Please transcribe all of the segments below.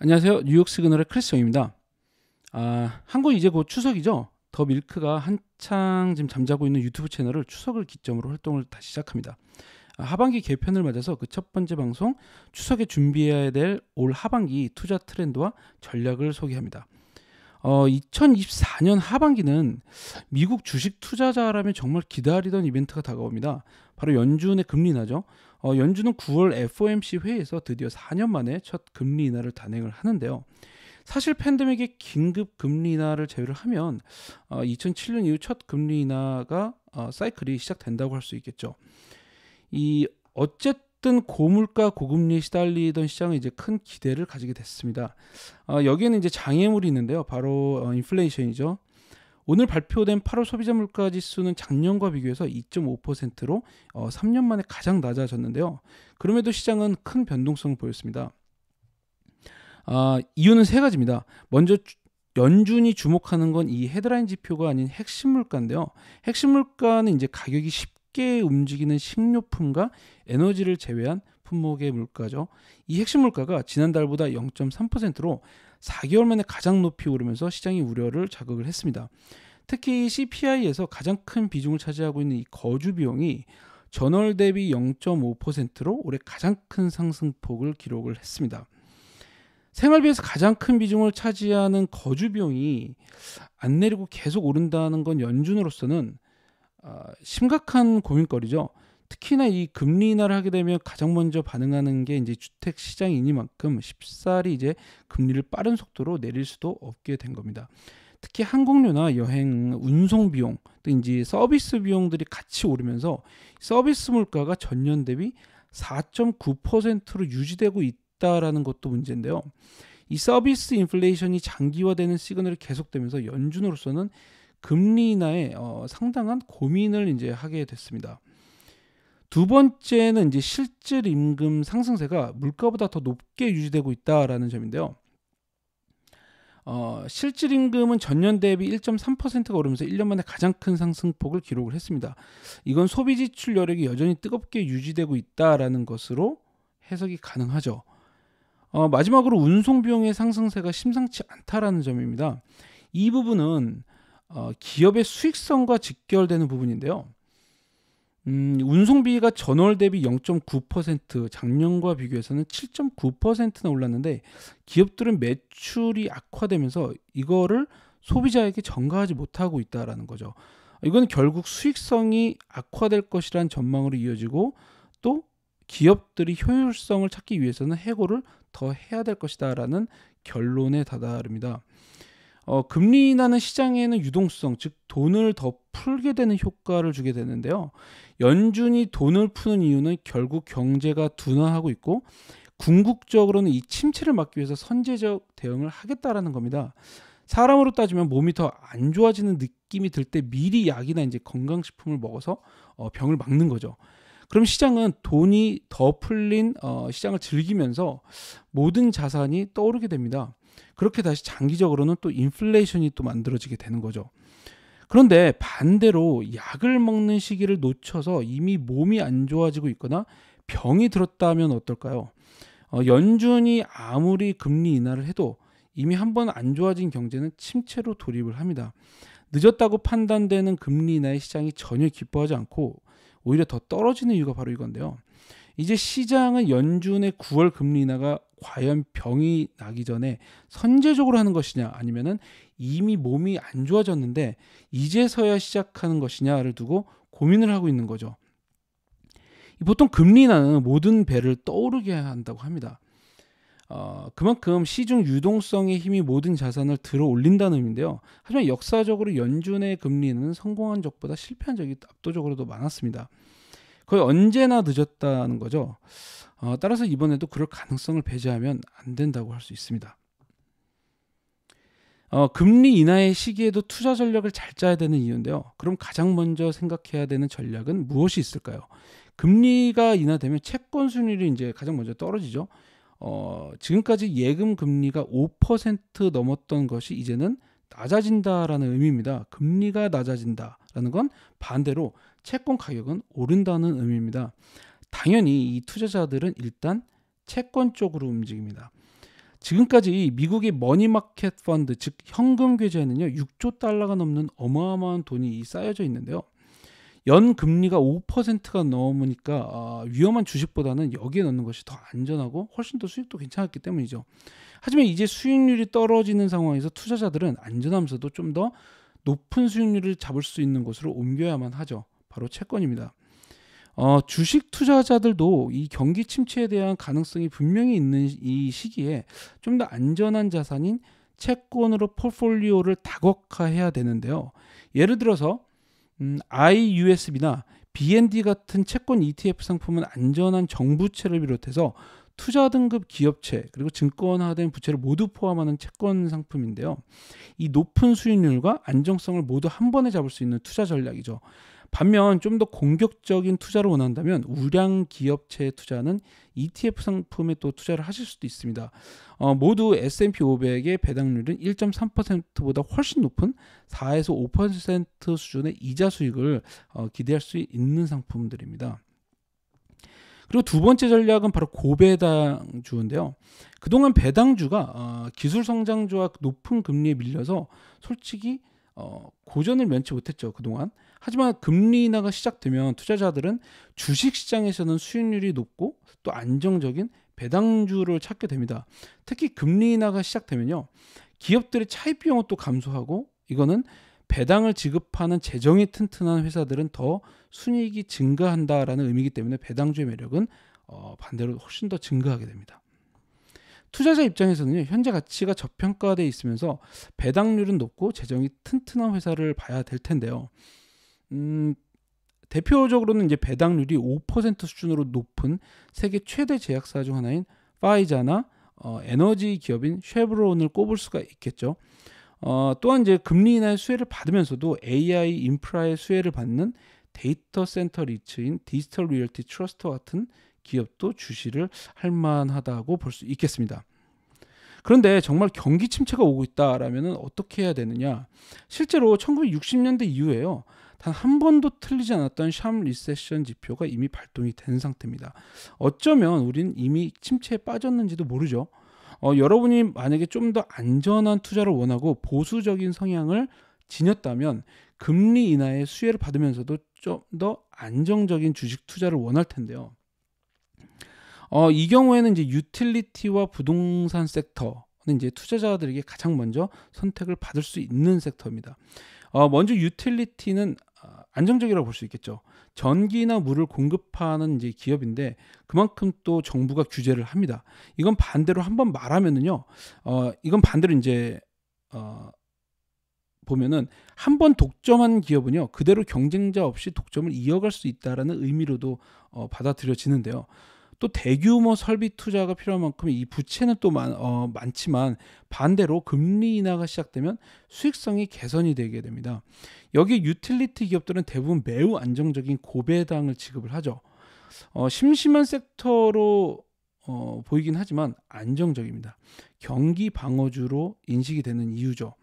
안녕하세요. 뉴욕 시그널의 크리스입니다. 아, 한국 이제 곧 추석이죠. 더 밀크가 한창 지금 잠자고 있는 유튜브 채널을 추석을 기점으로 활동을 다시 시작합니다. 아, 하반기 개편을 맞아서 그 첫 번째 방송 추석에 준비해야 될 올 하반기 투자 트렌드와 전략을 소개합니다. 어, 2024년 하반기는 미국 주식 투자자라면 정말 기다리던 이벤트가 다가옵니다. 바로 연준의 금리 나죠 어, 연준은 9월 FOMC 회의에서 드디어 4년 만에 첫 금리 인하를 단행을 하는데요. 사실 팬데믹의 긴급 금리 인하를 제외를 하면 어, 2007년 이후 첫 금리 인하가 어, 사이클이 시작된다고 할 수 있겠죠. 이 어쨌든 어떤 고물가 고금리에 시달리던 시장은 이제 큰 기대를 가지게 됐습니다. 어, 여기에는 이제 장애물이 있는데요. 바로 어, 인플레이션이죠. 오늘 발표된 8월 소비자 물가 지수는 작년과 비교해서 2.5%로 어, 3년 만에 가장 낮아졌는데요. 그럼에도 시장은 큰 변동성을 보였습니다. 아, 이유는 세 가지입니다. 먼저 연준이 주목하는 건 이 헤드라인 지표가 아닌 핵심 물가인데요. 핵심 물가는 이제 가격이 쉽게 쉽게 움직이는 식료품과 에너지를 제외한 품목의 물가죠. 이 핵심 물가가 지난달보다 0.3%로 4개월 만에 가장 높이 오르면서 시장이 우려를 자극을 했습니다. 특히 CPI에서 가장 큰 비중을 차지하고 있는 이 거주 비용이 전월 대비 0.5%로 올해 가장 큰 상승폭을 기록을 했습니다. 생활비에서 가장 큰 비중을 차지하는 거주 비용이 안 내리고 계속 오른다는 건 연준으로서는 아, 심각한 고민거리죠. 특히나 이 금리 인하를 하게 되면 가장 먼저 반응하는 게 이제 주택 시장이니만큼 쉽사리 이제 금리를 빠른 속도로 내릴 수도 없게 된 겁니다. 특히 항공료나 여행, 운송 비용 또 이제 서비스 비용들이 같이 오르면서 서비스 물가가 전년 대비 4.9%로 유지되고 있다라는 것도 문제인데요. 이 서비스 인플레이션이 장기화되는 시그널이 계속되면서 연준으로서는 금리 인하에 어, 상당한 고민을 이제 하게 됐습니다. 두 번째는 이제 실질 임금 상승세가 물가보다 더 높게 유지되고 있다라는 점인데요. 어, 실질 임금은 전년 대비 1.3%가 오르면서 1년 만에 가장 큰 상승폭을 기록을 했습니다. 이건 소비 지출 여력이 여전히 뜨겁게 유지되고 있다라는 것으로 해석이 가능하죠. 어, 마지막으로 운송 비용의 상승세가 심상치 않다라는 점입니다. 이 부분은 어, 기업의 수익성과 직결되는 부분인데요. 음, 운송비가 전월 대비 0.9% 작년과 비교해서는 7.9%나 올랐는데 기업들은 매출이 악화되면서 이거를 소비자에게 전가하지 못하고 있다라는 거죠. 이건 결국 수익성이 악화될 것이란 전망으로 이어지고 또 기업들이 효율성을 찾기 위해서는 해고를 더 해야 될 것이다라는 결론에 다다릅니다. 어, 금리 인하는 시장에는 유동성, 즉 돈을 더 풀게 되는 효과를 주게 되는데요. 연준이 돈을 푸는 이유는 결국 경제가 둔화하고 있고 궁극적으로는 이 침체를 막기 위해서 선제적 대응을 하겠다라는 겁니다. 사람으로 따지면 몸이 더 안 좋아지는 느낌이 들 때 미리 약이나 이제 건강식품을 먹어서 어, 병을 막는 거죠. 그럼 시장은 돈이 더 풀린 어, 시장을 즐기면서 모든 자산이 떠오르게 됩니다. 그렇게 다시 장기적으로는 또 인플레이션이 또 만들어지게 되는 거죠. 그런데 반대로 약을 먹는 시기를 놓쳐서 이미 몸이 안 좋아지고 있거나 병이 들었다면 어떨까요? 어, 연준이 아무리 금리 인하를 해도 이미 한번 안 좋아진 경제는 침체로 돌입을 합니다. 늦었다고 판단되는 금리 인하의 시장이 전혀 기뻐하지 않고 오히려 더 떨어지는 이유가 바로 이건데요. 이제 시장은 연준의 9월 금리 인하가 과연 병이 나기 전에 선제적으로 하는 것이냐 아니면은 이미 몸이 안 좋아졌는데 이제서야 시작하는 것이냐를 두고 고민을 하고 있는 거죠. 보통 금리나는 모든 배를 떠오르게 한다고 합니다. 어, 그만큼 시중 유동성의 힘이 모든 자산을 들어 올린다는 의미인데요. 하지만 역사적으로 연준의 금리는 성공한 적보다 실패한 적이 압도적으로 더 많았습니다. 거의 언제나 늦었다는 거죠. 어, 따라서 이번에도 그럴 가능성을 배제하면 안 된다고 할 수 있습니다. 어, 금리 인하의 시기에도 투자 전략을 잘 짜야 되는 이유인데요. 그럼 가장 먼저 생각해야 되는 전략은 무엇이 있을까요? 금리가 인하되면 채권 순위를 이제 가장 먼저 떨어지죠. 어, 지금까지 예금 금리가 5% 넘었던 것이 이제는 낮아진다라는 의미입니다. 금리가 낮아진다라는 건 반대로 채권 가격은 오른다는 의미입니다. 당연히 이 투자자들은 일단 채권 쪽으로 움직입니다. 지금까지 미국의 머니마켓 펀드 즉 현금 계좌에는요 6조 달러가 넘는 어마어마한 돈이 쌓여져 있는데요 연 금리가 5%가 넘으니까 아, 위험한 주식보다는 여기에 넣는 것이 더 안전하고 훨씬 더 수익도 괜찮았기 때문이죠 하지만 이제 수익률이 떨어지는 상황에서 투자자들은 안전하면서도 좀 더 높은 수익률을 잡을 수 있는 곳으로 옮겨야만 하죠 바로 채권입니다 어, 주식 투자자들도 이 경기 침체에 대한 가능성이 분명히 있는 이 시기에 좀 더 안전한 자산인 채권으로 포폴리오를 다각화해야 되는데요. 예를 들어서 음, IUSB나 BND 같은 채권 ETF 상품은 안전한 정부채를 비롯해서 투자 등급 기업채 그리고 증권화된 부채를 모두 포함하는 채권 상품인데요. 이 높은 수익률과 안정성을 모두 한 번에 잡을 수 있는 투자 전략이죠. 반면 좀 더 공격적인 투자를 원한다면 우량 기업체 투자는 ETF 상품에 또 투자를 하실 수도 있습니다. 어, 모두 S&P 500의 배당률은 1.3%보다 훨씬 높은 4에서 5% 수준의 이자 수익을 어, 기대할 수 있는 상품들입니다. 그리고 두 번째 전략은 바로 고배당주인데요. 그동안 배당주가 어, 기술 성장주와 높은 금리에 밀려서 솔직히 어, 고전을 면치 못했죠 그동안 하지만 금리 인하가 시작되면 투자자들은 주식 시장에서는 수익률이 높고 또 안정적인 배당주를 찾게 됩니다. 특히 금리 인하가 시작되면요. 기업들의 차입 비용은 또 감소하고 이거는 배당을 지급하는 재정이 튼튼한 회사들은 더 순이익이 증가한다라는 의미이기 때문에 배당주의 매력은 어, 반대로 훨씬 더 증가하게 됩니다. 투자자 입장에서는요 현재 가치가 저평가돼 있으면서 배당률은 높고 재정이 튼튼한 회사를 봐야 될 텐데요 음, 대표적으로는 이제 배당률이 5% 수준으로 높은 세계 최대 제약사 중 하나인 파이자나 어, 에너지 기업인 쉐브론을 꼽을 수가 있겠죠. 어, 또한 이제 금리 인하의 수혜를 받으면서도 AI 인프라의 수혜를 받는 데이터 센터 리츠인 디지털 리얼티 트러스트 같은 기업도 주시를 할 만하다고 볼 수 있겠습니다. 그런데 정말 경기 침체가 오고 있다라면 어떻게 해야 되느냐? 실제로 1960년대 이후에요. 단한 번도 틀리지 않았던 샴 리세션 지표가 이미 발동이 된 상태입니다. 어쩌면 우리는 이미 침체에 빠졌는지도 모르죠. 어, 여러분이 만약에 좀 더 안전한 투자를 원하고 보수적인 성향을 지녔다면 금리 인하의 수혜를 받으면서도 좀 더 안정적인 주식 투자를 원할 텐데요. 어, 이 경우에는 이제 유틸리티와 부동산 섹터 는 이제 투자자들에게 가장 먼저 선택을 받을 수 있는 섹터입니다. 어, 먼저 유틸리티는 안정적이라고 볼 수 있겠죠. 전기나 물을 공급하는 이제 기업인데 그만큼 또 정부가 규제를 합니다. 이건 반대로 한 번 말하면은요. 어 이건 반대로 이제 어 보면은 한번 독점한 기업은요. 그대로 경쟁자 없이 독점을 이어갈 수 있다라는 의미로도 어 받아들여지는데요. 또 대규모 설비 투자가 필요한 만큼 이 부채는 또 많, 어, 많지만 반대로 금리 인하가 시작되면 수익성이 개선이 되게 됩니다. 여기 유틸리티 기업들은 대부분 매우 안정적인 고배당을 지급을 하죠. 어, 심심한 섹터로 어, 보이긴 하지만 안정적입니다. 경기 방어주로 인식이 되는 이유죠.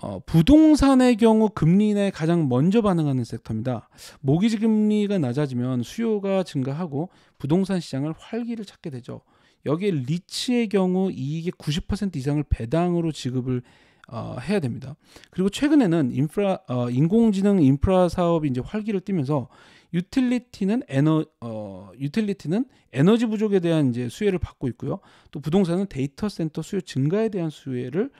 어, 부동산의 경우 금리에 가장 먼저 반응하는 섹터입니다. 모기지 금리가 낮아지면 수요가 증가하고 부동산 시장을 활기를 찾게 되죠. 여기에 리츠의 경우 이익의 90% 이상을 배당으로 지급을 어, 해야 됩니다. 그리고 최근에는 인프라 어, 인공지능 인프라 사업이 이제 활기를 띠면서 유틸리티는 에너 어, 유틸리티는 에너지 부족에 대한 이제 수혜를 받고 있고요. 또 부동산은 데이터 센터 수요 증가에 대한 수혜를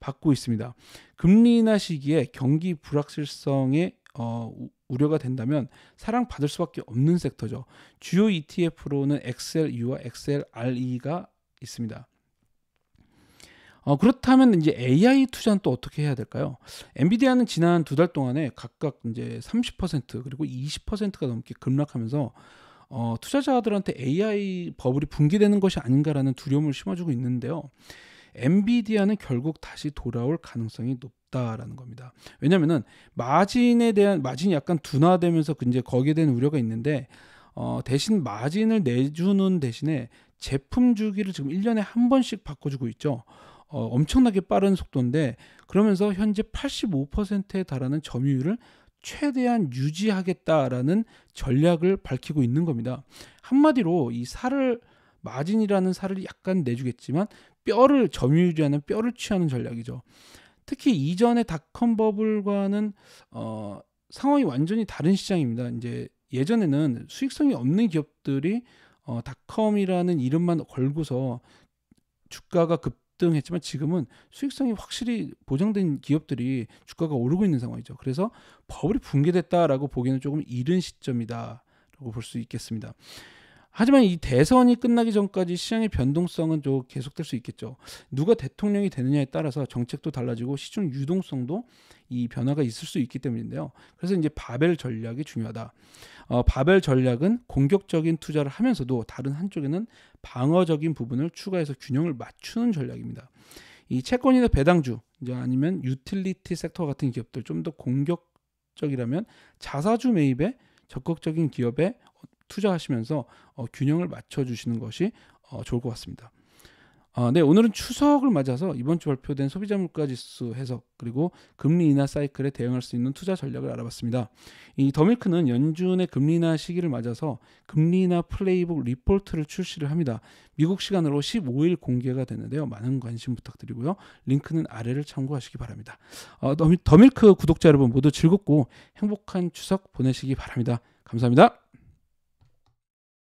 받고 있습니다. 금리 인 시기에 경기 불확실성에 어, 우려가 된다면 사랑받을 수밖에 없는 섹터죠. 주요 ETF로는 XLU와 XLRE가 있습니다. 어, 그렇다면 이제 AI 투자는 또 어떻게 해야 될까요? 엔비디아는 지난 두 달 동안에 각각 이제 30% 그리고 20%가 넘게 급락하면서 어, 투자자들한테 AI 버블이 붕괴되는 것이 아닌가라는 두려움을 심어주고 있는데요. 엔비디아는 결국 다시 돌아올 가능성이 높다라는 겁니다. 왜냐면은 마진에 대한 마진이 약간 둔화되면서 이제 거기에 대한 우려가 있는데 어, 대신 마진을 내주는 대신에 제품 주기를 지금 1년에 한 번씩 바꿔주고 있죠. 어, 엄청나게 빠른 속도인데 그러면서 현재 85%에 달하는 점유율을 최대한 유지하겠다라는 전략을 밝히고 있는 겁니다. 한마디로 이 살을 마진이라는 살을 약간 내주겠지만 뼈를 점유유지하는 뼈를 취하는 전략이죠. 특히 이전의 닷컴 버블과는 어, 상황이 완전히 다른 시장입니다. 이제 예전에는 수익성이 없는 기업들이 어, 닷컴이라는 이름만 걸고서 주가가 급등했지만 지금은 수익성이 확실히 보장된 기업들이 주가가 오르고 있는 상황이죠. 그래서 버블이 붕괴됐다라고 보기에는 조금 이른 시점이다라고 볼 수 있겠습니다. 하지만 이 대선이 끝나기 전까지 시장의 변동성은 좀 계속될 수 있겠죠. 누가 대통령이 되느냐에 따라서 정책도 달라지고 시중 유동성도 이 변화가 있을 수 있기 때문인데요. 그래서 이제 바벨 전략이 중요하다. 어, 바벨 전략은 공격적인 투자를 하면서도 다른 한쪽에는 방어적인 부분을 추가해서 균형을 맞추는 전략입니다. 이 채권이나 배당주 이제 아니면 유틸리티 섹터 같은 기업들 좀 더 공격적이라면 자사주 매입에 적극적인 기업에 투자하시면서 어, 균형을 맞춰주시는 것이 어, 좋을 것 같습니다. 어, 네, 오늘은 추석을 맞아서 이번 주 발표된 소비자 물가 지수 해석 그리고 금리 인하 사이클에 대응할 수 있는 투자 전략을 알아봤습니다. 이 더밀크는 연준의 금리 인하 시기를 맞아서 금리 인하 플레이북 리포트를 출시를 합니다. 미국 시간으로 15일 공개가 되는데요. 많은 관심 부탁드리고요. 링크는 아래를 참고하시기 바랍니다. 어, 더밀크 구독자 여러분 모두 즐겁고 행복한 추석 보내시기 바랍니다. 감사합니다.